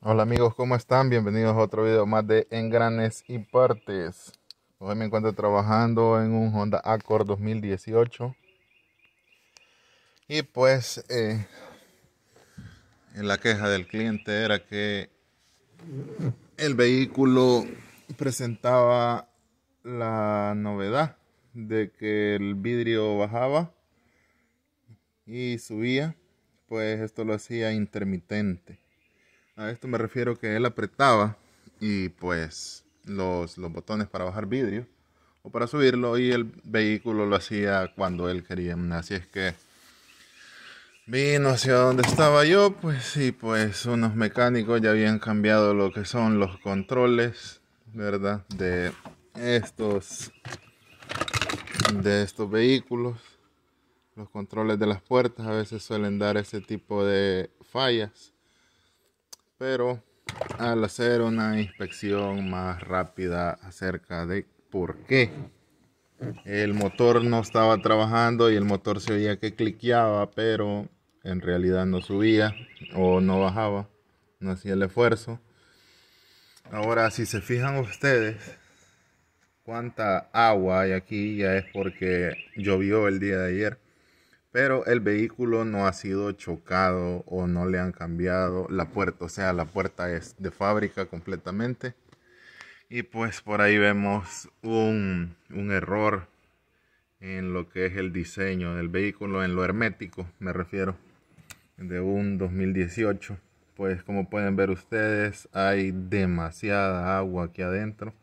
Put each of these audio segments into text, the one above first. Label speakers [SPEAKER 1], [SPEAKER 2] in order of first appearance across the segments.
[SPEAKER 1] Hola amigos, ¿cómo están? Bienvenidos a otro video más de Engranes y Partes. Hoy me encuentro trabajando en un Honda Accord 2018. Y pues eh, la queja del cliente era que el vehículo presentaba la novedad de que el vidrio bajaba y subía. Pues esto lo hacía intermitente a esto me refiero que él apretaba y pues los, los botones para bajar vidrio o para subirlo y el vehículo lo hacía cuando él quería. Así es que vino hacia donde estaba yo, pues sí, pues unos mecánicos ya habían cambiado lo que son los controles, ¿verdad? De estos de estos vehículos. Los controles de las puertas a veces suelen dar ese tipo de fallas pero al hacer una inspección más rápida acerca de por qué el motor no estaba trabajando y el motor se oía que cliqueaba, pero en realidad no subía o no bajaba, no hacía el esfuerzo. Ahora, si se fijan ustedes, cuánta agua hay aquí ya es porque llovió el día de ayer pero el vehículo no ha sido chocado o no le han cambiado la puerta, o sea, la puerta es de fábrica completamente. Y pues por ahí vemos un, un error en lo que es el diseño del vehículo, en lo hermético me refiero, de un 2018. Pues como pueden ver ustedes hay demasiada agua aquí adentro.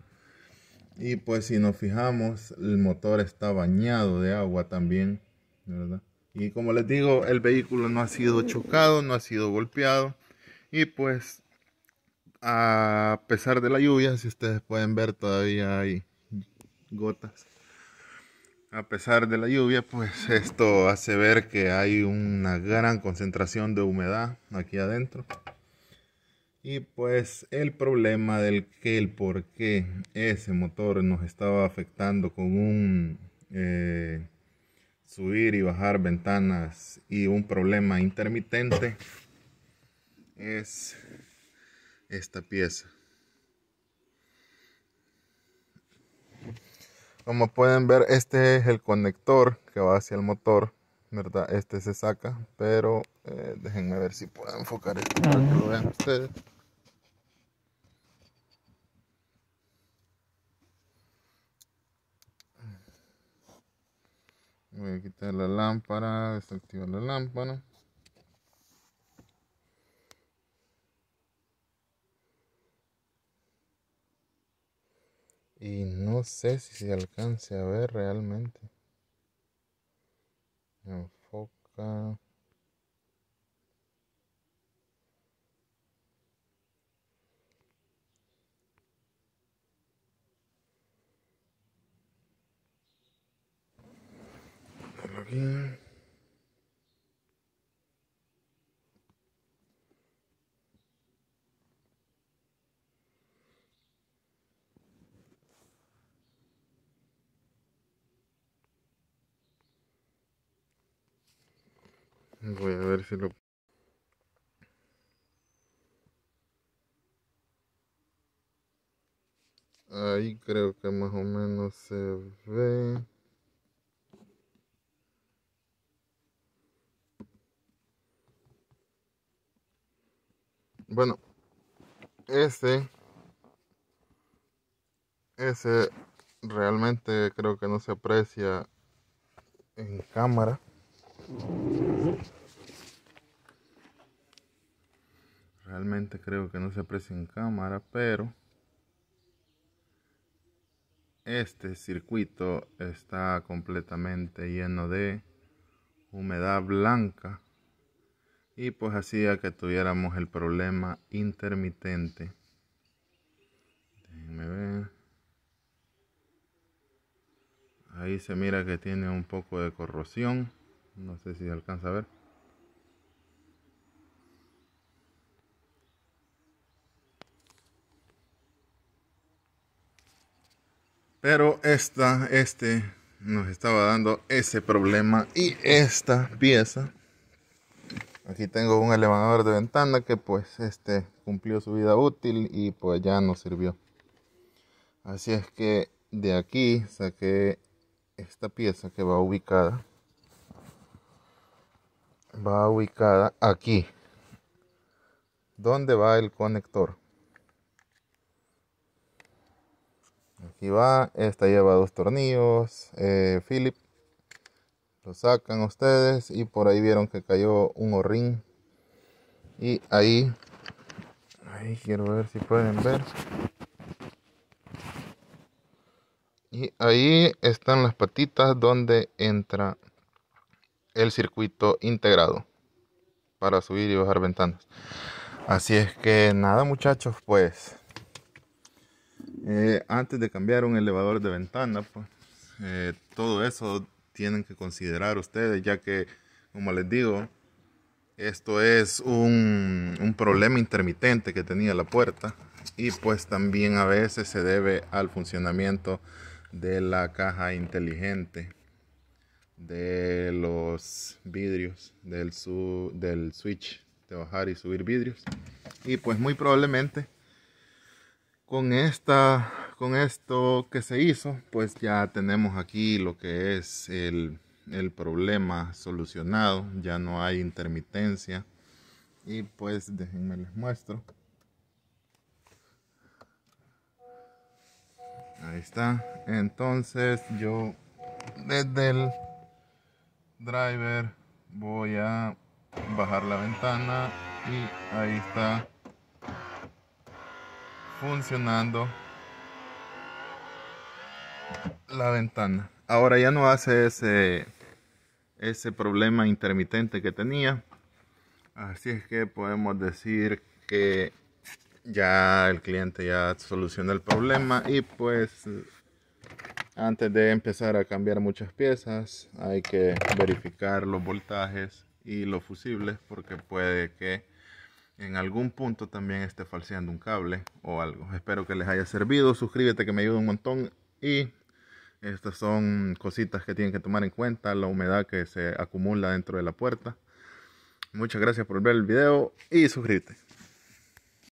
[SPEAKER 1] Y pues si nos fijamos el motor está bañado de agua también, ¿verdad? Y como les digo, el vehículo no ha sido chocado, no ha sido golpeado. Y pues, a pesar de la lluvia, si ustedes pueden ver, todavía hay gotas. A pesar de la lluvia, pues esto hace ver que hay una gran concentración de humedad aquí adentro. Y pues el problema del que el por qué ese motor nos estaba afectando con un eh, subir y bajar ventanas y un problema intermitente es esta pieza. Como pueden ver, este es el conector que va hacia el motor, ¿verdad? Este se saca, pero eh, déjenme ver si puedo enfocar esto para que lo vean ustedes. voy a quitar la lámpara, desactivar la lámpara. Y no sé si se alcance a ver realmente. Enfoca. Voy a ver si lo... Ahí creo que más o menos se ve. Bueno, ese, ese realmente creo que no se aprecia en cámara. Realmente creo que no se aprecia en cámara, pero este circuito está completamente lleno de humedad blanca y pues hacía que tuviéramos el problema intermitente. Déjenme ver. Ahí se mira que tiene un poco de corrosión no sé si alcanza a ver pero esta este nos estaba dando ese problema y esta pieza aquí tengo un elevador de ventana que pues este cumplió su vida útil y pues ya no sirvió así es que de aquí saqué esta pieza que va ubicada va ubicada aquí. ¿Dónde va el conector? Aquí va, esta lleva dos tornillos, eh, Philip. Lo sacan ustedes y por ahí vieron que cayó un horrín. Y ahí, ahí quiero ver si pueden ver. Y ahí están las patitas donde entra el circuito integrado para subir y bajar ventanas. Así es que nada muchachos, pues eh, antes de cambiar un elevador de ventana, pues eh, todo eso tienen que considerar ustedes, ya que, como les digo, esto es un, un problema intermitente que tenía la puerta y pues también a veces se debe al funcionamiento de la caja inteligente de los vidrios del, del switch de bajar y subir vidrios y pues muy probablemente con esta con esto que se hizo pues ya tenemos aquí lo que es el, el problema solucionado ya no hay intermitencia y pues déjenme les muestro ahí está entonces yo desde el driver voy a bajar la ventana y ahí está funcionando la ventana ahora ya no hace ese ese problema intermitente que tenía así es que podemos decir que ya el cliente ya soluciona el problema y pues antes de empezar a cambiar muchas piezas hay que verificar los voltajes y los fusibles porque puede que en algún punto también esté falseando un cable o algo. Espero que les haya servido, suscríbete que me ayuda un montón y estas son cositas que tienen que tomar en cuenta, la humedad que se acumula dentro de la puerta. Muchas gracias por ver el video y suscríbete.